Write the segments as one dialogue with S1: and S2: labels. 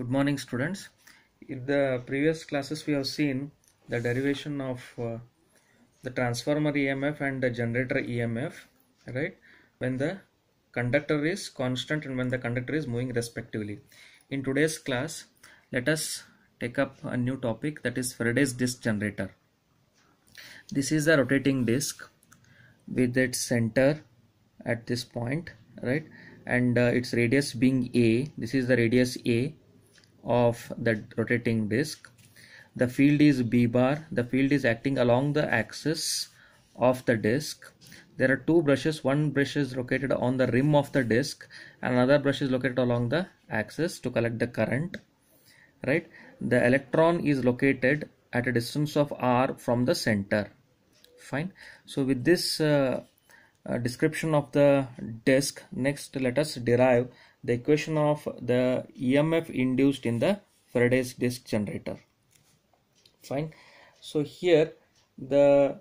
S1: good morning students in the previous classes we have seen the derivation of uh, the transformer emf and the generator emf right when the conductor is constant and when the conductor is moving respectively in today's class let us take up a new topic that is faraday's disk generator this is a rotating disk with its center at this point right and uh, its radius being a this is the radius a of the rotating disk. The field is B bar. The field is acting along the axis of the disk. There are two brushes. One brush is located on the rim of the disk. Another brush is located along the axis to collect the current. Right. The electron is located at a distance of r from the center. Fine. So with this uh, uh, description of the disk, next let us derive the equation of the EMF induced in the Faraday's disk generator. Fine. So here the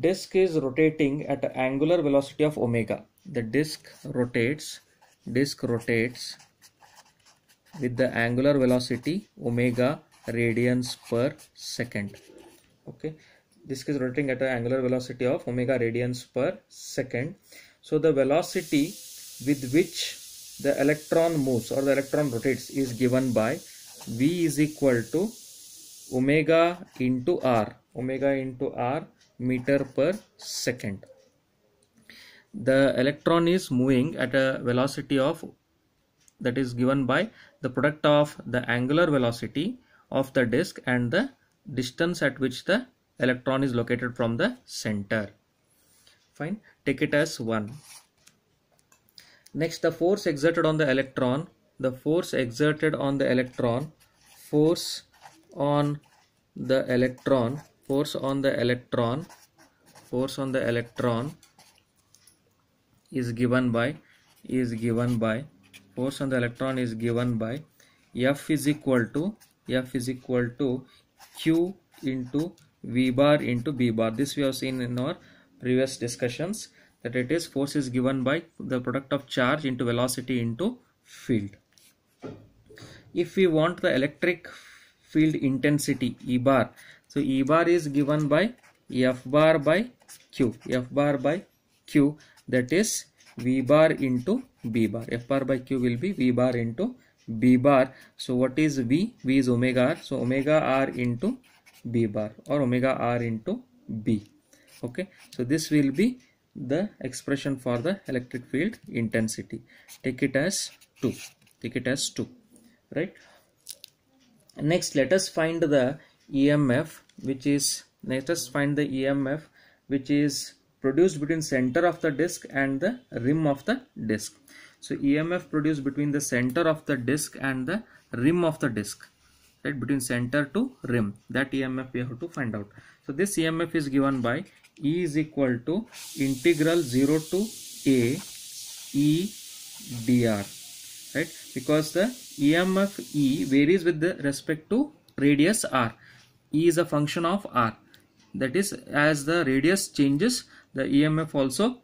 S1: disk is rotating at an angular velocity of omega. The disk rotates, disk rotates with the angular velocity omega radians per second. Okay. Disk is rotating at an angular velocity of omega radians per second. So the velocity with which the electron moves or the electron rotates is given by V is equal to omega into R, omega into R meter per second. The electron is moving at a velocity of that is given by the product of the angular velocity of the disk and the distance at which the electron is located from the center. Fine, take it as 1. Next, the force exerted on the electron. The force exerted on the electron. Force on the electron. Force on the electron. Force on the electron is given by is given by force on the electron is given by F is equal to F is equal to Q into V bar into B bar. This we have seen in our previous discussions that it is force is given by the product of charge into velocity into field. If we want the electric field intensity E bar, so E bar is given by F bar by Q, F bar by Q that is V bar into B bar, F bar by Q will be V bar into B bar. So what is V? V is omega R, so omega R into B bar or omega R into B okay so this will be the expression for the electric field intensity take it as 2 take it as 2 right next let us find the emf which is let us find the emf which is produced between center of the disk and the rim of the disk so emf produced between the center of the disk and the rim of the disk right between center to rim that emf we have to find out so this emf is given by E is equal to integral 0 to A E dr right because the emf E varies with the respect to radius r E is a function of r that is as the radius changes the emf also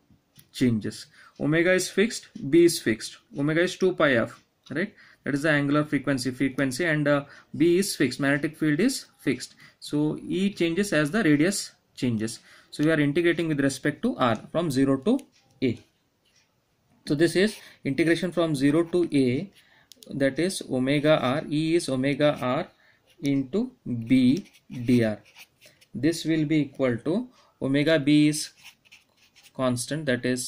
S1: changes omega is fixed b is fixed omega is 2 pi f right that is the angular frequency frequency and uh, b is fixed magnetic field is fixed so e changes as the radius changes. So we are integrating with respect to R from 0 to A. So this is integration from 0 to A that is omega R, E is omega R into B dr. This will be equal to omega B is constant that is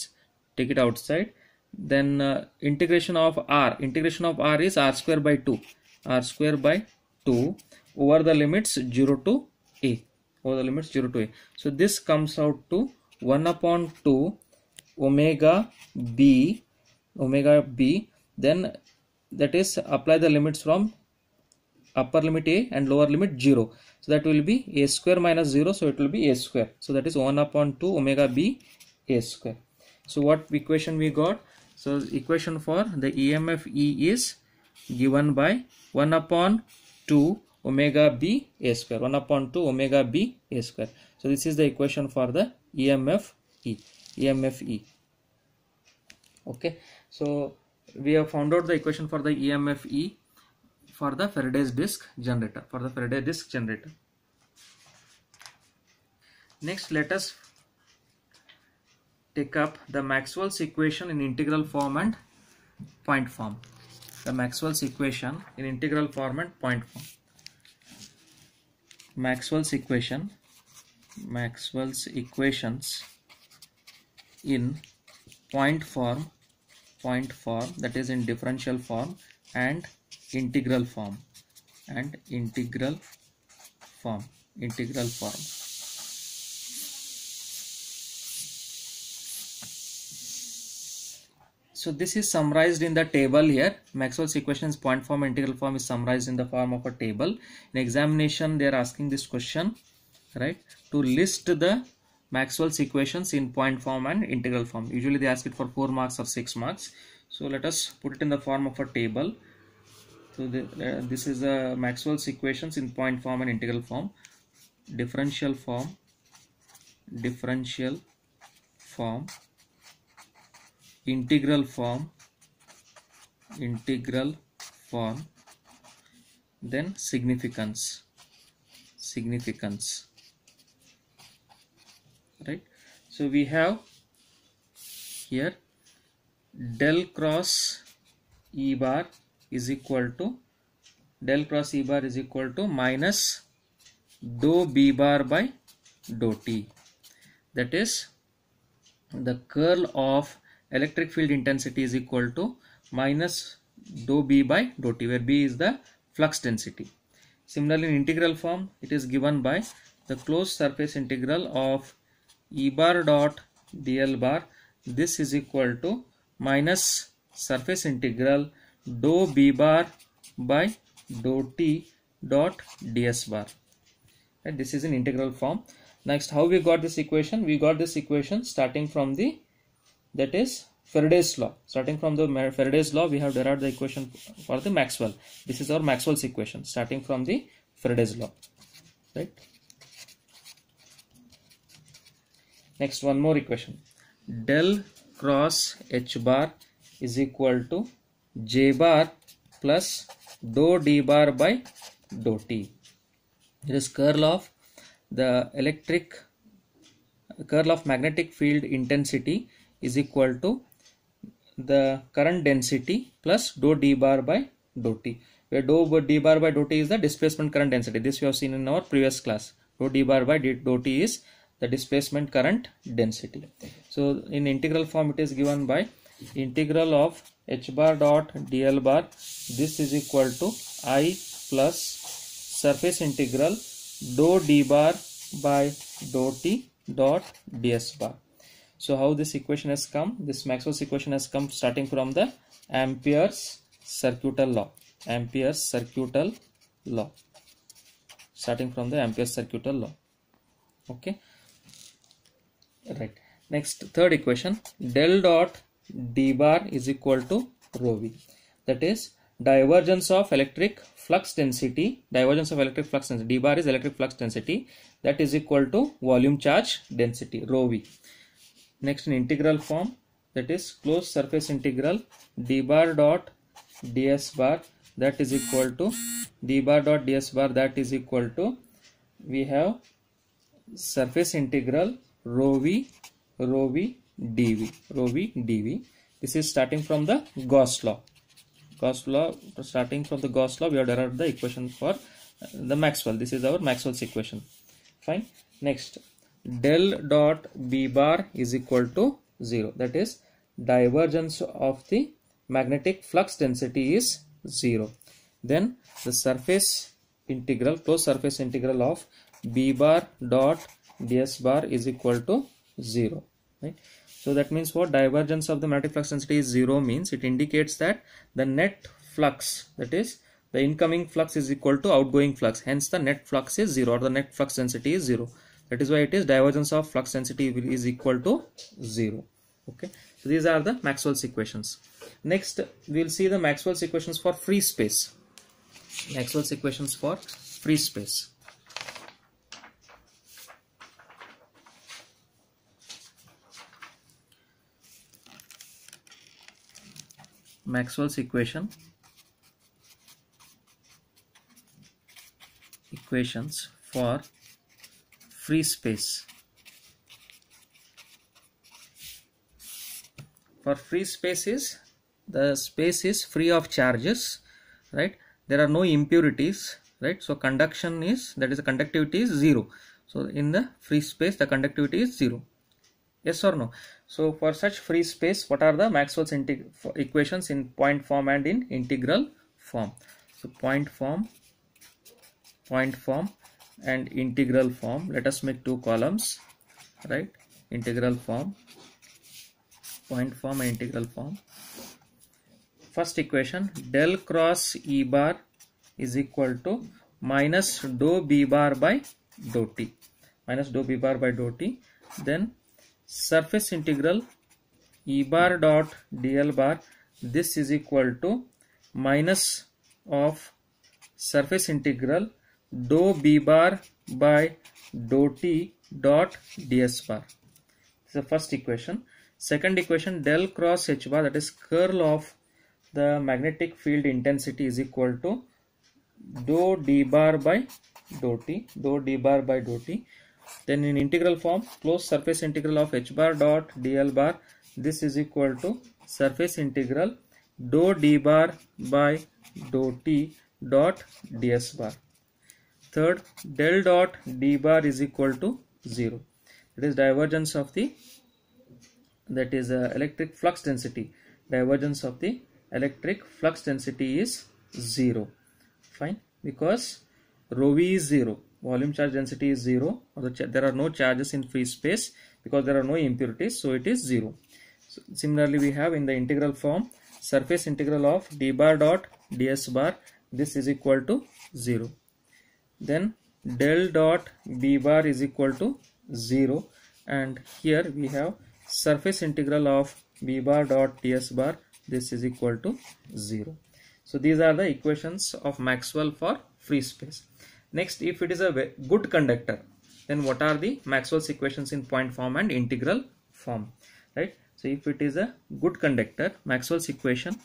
S1: take it outside then uh, integration of r integration of r is r square by 2 r square by 2 over the limits 0 to a over the limit 0 to a. So this comes out to 1 upon 2 omega b omega b then that is apply the limits from upper limit a and lower limit 0 so that will be a square minus 0 so it will be a square so that is 1 upon 2 omega b a square so what equation we got so equation for the emf e is given by 1 upon 2 omega b a square 1 upon 2 omega b a square so this is the equation for the emf e emf e okay so we have found out the equation for the emf e for the faraday's disk generator for the faraday disk generator next let us take up the maxwell's equation in integral form and point form the maxwell's equation in integral form and point form Maxwell's equation Maxwell's equations in point form point form that is in differential form and integral form and integral form integral form So this is summarized in the table here. Maxwell's equations point form integral form is summarized in the form of a table. In examination, they are asking this question, right? To list the Maxwell's equations in point form and integral form. Usually they ask it for 4 marks or 6 marks. So let us put it in the form of a table. So the, uh, this is uh, Maxwell's equations in point form and integral form. Differential form. Differential form integral form integral form then significance significance right so we have here del cross e bar is equal to del cross e bar is equal to minus do b bar by dot t that is the curl of electric field intensity is equal to minus dou B by dou T where B is the flux density. Similarly in integral form it is given by the closed surface integral of E bar dot dl bar this is equal to minus surface integral dou B bar by dou T dot ds bar. this is an integral form. Next how we got this equation? We got this equation starting from the that is Faraday's law. Starting from the Faraday's law, we have derived the equation for the Maxwell. This is our Maxwell's equation, starting from the Faraday's law, right? Next, one more equation. Del cross H bar is equal to J bar plus dou D bar by dou T. It is curl of the electric curl of magnetic field intensity is equal to the current density plus dou d bar by dou t where dou d bar by dou t is the displacement current density this we have seen in our previous class dou d bar by dou t is the displacement current density so in integral form it is given by integral of h bar dot dl bar this is equal to i plus surface integral dou d bar by dou t dot ds bar so how this equation has come this maxwell's equation has come starting from the ampere's circuital law ampere's circuital law starting from the ampere's circuital law okay right next third equation del dot d bar is equal to rho v that is divergence of electric flux density divergence of electric flux density d bar is electric flux density that is equal to volume charge density rho v Next, an integral form that is closed surface integral d bar dot ds bar that is equal to d bar dot ds bar that is equal to we have surface integral rho v rho v dv rho v dv this is starting from the gauss law gauss law starting from the gauss law we have derived the equation for the maxwell this is our maxwell's equation fine next del dot B bar is equal to 0. That is divergence of the magnetic flux density is 0. Then the surface integral, closed surface integral of B bar dot ds bar is equal to 0. Right. So that means what divergence of the magnetic flux density is 0 means it indicates that the net flux that is the incoming flux is equal to outgoing flux hence the net flux is 0 or the net flux density is 0 that is why it is divergence of flux density is equal to zero okay so these are the maxwell's equations next we'll see the maxwell's equations for free space maxwell's equations for free space maxwell's equation equations for free space. For free spaces, the space is free of charges, right? There are no impurities, right? So conduction is that is the conductivity is zero. So in the free space, the conductivity is zero. Yes or no? So for such free space, what are the Maxwell's equations in point form and in integral form? So point form, point form, and integral form let us make two columns right integral form point form and integral form first equation del cross e bar is equal to minus dou b bar by dou t minus dou b bar by dou t then surface integral e bar dot dl bar this is equal to minus of surface integral dou b bar by dou t dot ds bar. This is the first equation. Second equation del cross h bar that is curl of the magnetic field intensity is equal to dou d bar by dou t dou d bar by dou t. Then in integral form closed surface integral of h bar dot dl bar this is equal to surface integral dou d bar by dou t dot ds bar. Third, del dot d bar is equal to 0. It is divergence of the, that is uh, electric flux density. Divergence of the electric flux density is 0. Fine, because rho v is 0. Volume charge density is 0. Or the there are no charges in free space because there are no impurities. So it is 0. So similarly, we have in the integral form surface integral of d bar dot ds bar. This is equal to 0 then del dot b bar is equal to 0 and here we have surface integral of b bar dot T S bar this is equal to 0 so these are the equations of maxwell for free space next if it is a good conductor then what are the maxwell's equations in point form and integral form right so if it is a good conductor maxwell's equation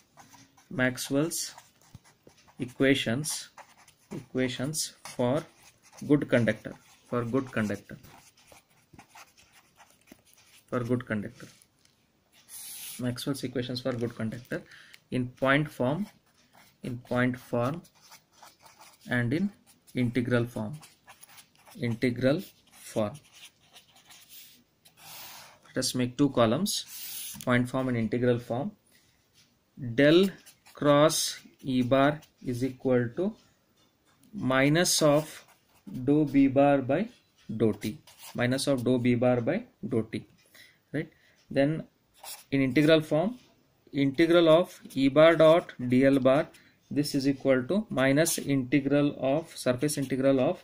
S1: maxwell's equations equations for good conductor for good conductor for good conductor maxwell's equations for good conductor in point form in point form and in integral form integral form let us make two columns point form and integral form del cross e bar is equal to minus of dou b bar by dou t minus of dou b bar by dou t right then in integral form integral of e bar dot dl bar this is equal to minus integral of surface integral of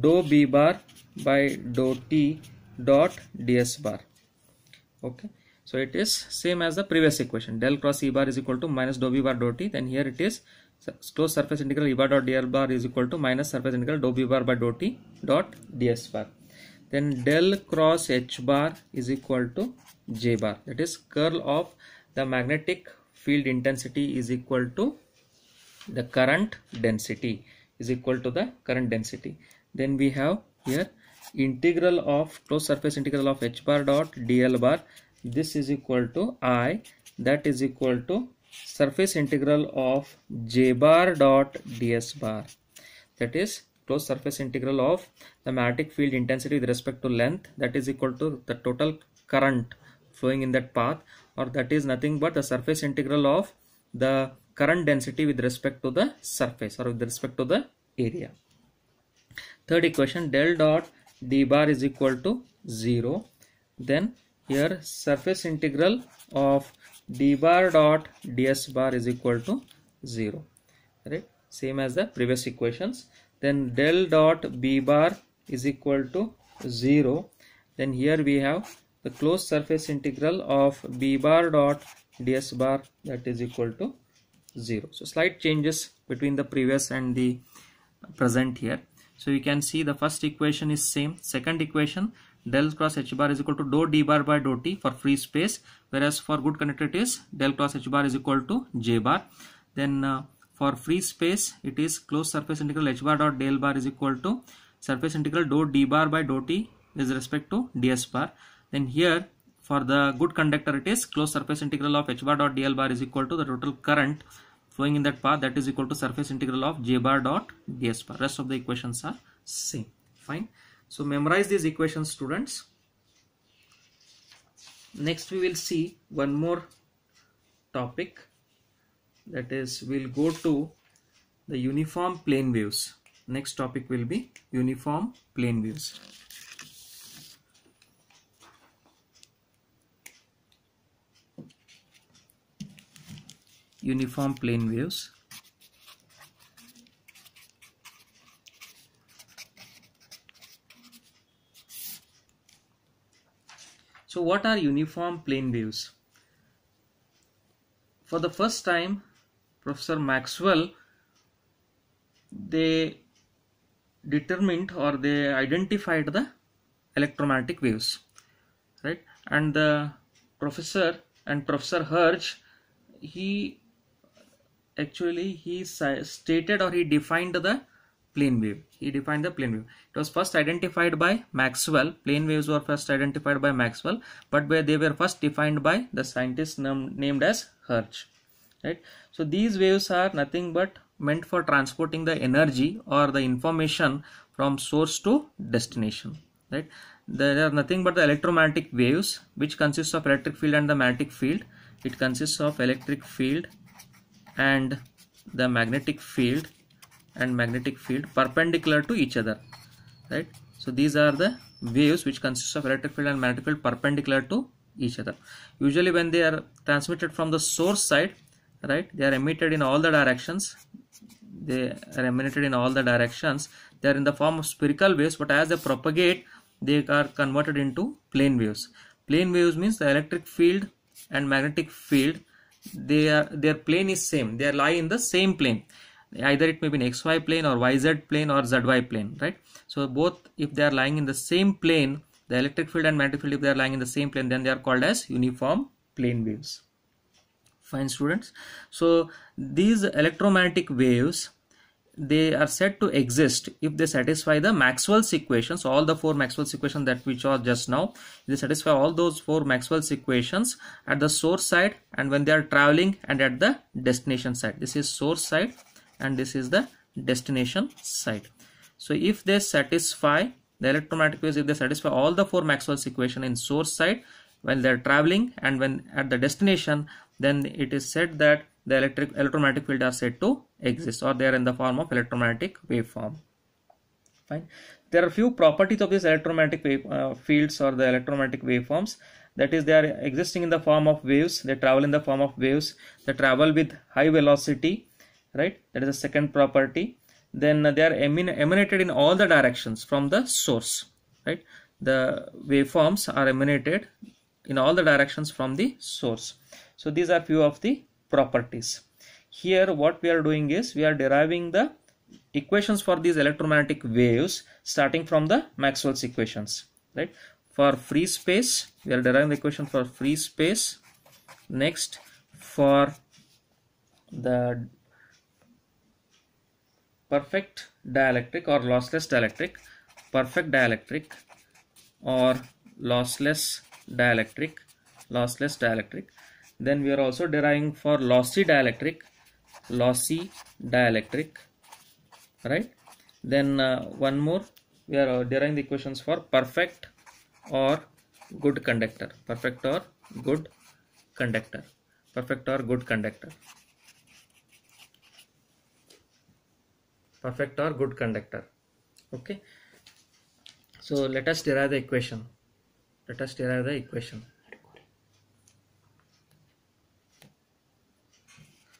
S1: dou b bar by dou t dot ds bar okay so it is same as the previous equation del cross e bar is equal to minus dou b bar dou t then here it is so, closed surface integral E bar dot dl bar is equal to minus surface integral dou B bar by dou T dot ds bar. Then del cross H bar is equal to J bar. That is curl of the magnetic field intensity is equal to the current density is equal to the current density. Then we have here integral of closed surface integral of H bar dot dl bar. This is equal to I that is equal to surface integral of j bar dot ds bar that is closed surface integral of the magnetic field intensity with respect to length that is equal to the total current flowing in that path or that is nothing but the surface integral of the current density with respect to the surface or with respect to the area. Third equation del dot d bar is equal to 0 then here surface integral of d bar dot ds bar is equal to 0 right same as the previous equations then del dot b bar is equal to 0 then here we have the closed surface integral of b bar dot ds bar that is equal to 0 so slight changes between the previous and the present here so you can see the first equation is same second equation del cross h bar is equal to dou d bar by dou t for free space whereas for good connector it is del cross h bar is equal to j bar then uh, for free space it is closed surface integral h bar dot del bar is equal to surface integral dou d bar by dou t with respect to ds bar then here for the good conductor it is closed surface integral of h bar dot dl bar is equal to the total current flowing in that path that is equal to surface integral of j bar dot ds bar rest of the equations are same fine so memorize these equations students next we will see one more topic that is we'll go to the uniform plane waves next topic will be uniform plane waves uniform plane waves So what are uniform plane waves? For the first time, Professor Maxwell, they determined or they identified the electromagnetic waves, right? And the professor and Professor Hirsch, he actually he stated or he defined the plane wave. He defined the plane wave. It was first identified by Maxwell. Plane waves were first identified by Maxwell, but where they were first defined by the scientist named as Hertz. Right. So these waves are nothing but meant for transporting the energy or the information from source to destination. Right. There are nothing but the electromagnetic waves, which consists of electric field and the magnetic field. It consists of electric field and the magnetic field and magnetic field perpendicular to each other right so these are the waves which consists of electric field and magnetic field perpendicular to each other usually when they are transmitted from the source side right they are emitted in all the directions they are emitted in all the directions they are in the form of spherical waves but as they propagate they are converted into plane waves plane waves means the electric field and magnetic field they are their plane is same they lie in the same plane either it may be an xy plane or yz plane or zy plane right so both if they are lying in the same plane the electric field and magnetic field if they are lying in the same plane then they are called as uniform plane waves fine students so these electromagnetic waves they are said to exist if they satisfy the maxwell's equations all the four maxwell's equations that we saw just now they satisfy all those four maxwell's equations at the source side and when they are traveling and at the destination side this is source side and this is the destination side so if they satisfy the electromagnetic waves if they satisfy all the four maxwell's equation in source side when they're traveling and when at the destination then it is said that the electric electromagnetic field are said to exist or they are in the form of electromagnetic waveform fine there are few properties of these electromagnetic wave, uh, fields or the electromagnetic waveforms that is they are existing in the form of waves they travel in the form of waves they travel with high velocity right that is the second property then they are emanated in all the directions from the source right the waveforms are emanated in all the directions from the source so these are few of the properties here what we are doing is we are deriving the equations for these electromagnetic waves starting from the maxwell's equations right for free space we are deriving the equation for free space next for the perfect dielectric or lossless dielectric perfect dielectric or lossless dielectric lossless dielectric then we are also deriving for lossy dielectric lossy dielectric right then uh, one more we are uh, deriving the equations for perfect or good conductor perfect or good conductor perfect or good conductor perfect or good conductor okay so let us derive the equation let us derive the equation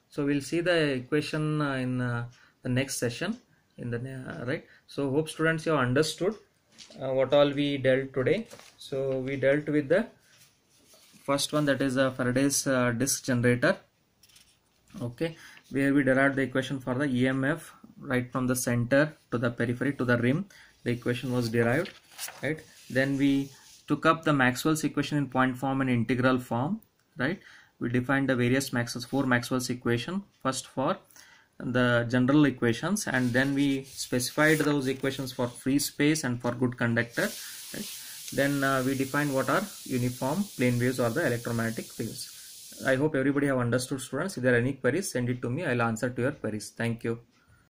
S1: so we'll see the equation uh, in uh, the next session in the uh, right so hope students you have understood uh, what all we dealt today so we dealt with the first one that is a faraday's uh, disk generator okay where we derived the equation for the emf right from the center to the periphery to the rim the equation was derived right then we took up the maxwell's equation in point form and integral form right we defined the various maxwell's four maxwell's equation first for the general equations and then we specified those equations for free space and for good conductor right? then uh, we defined what are uniform plane waves or the electromagnetic waves i hope everybody have understood students if there are any queries send it to me i'll answer to your queries thank you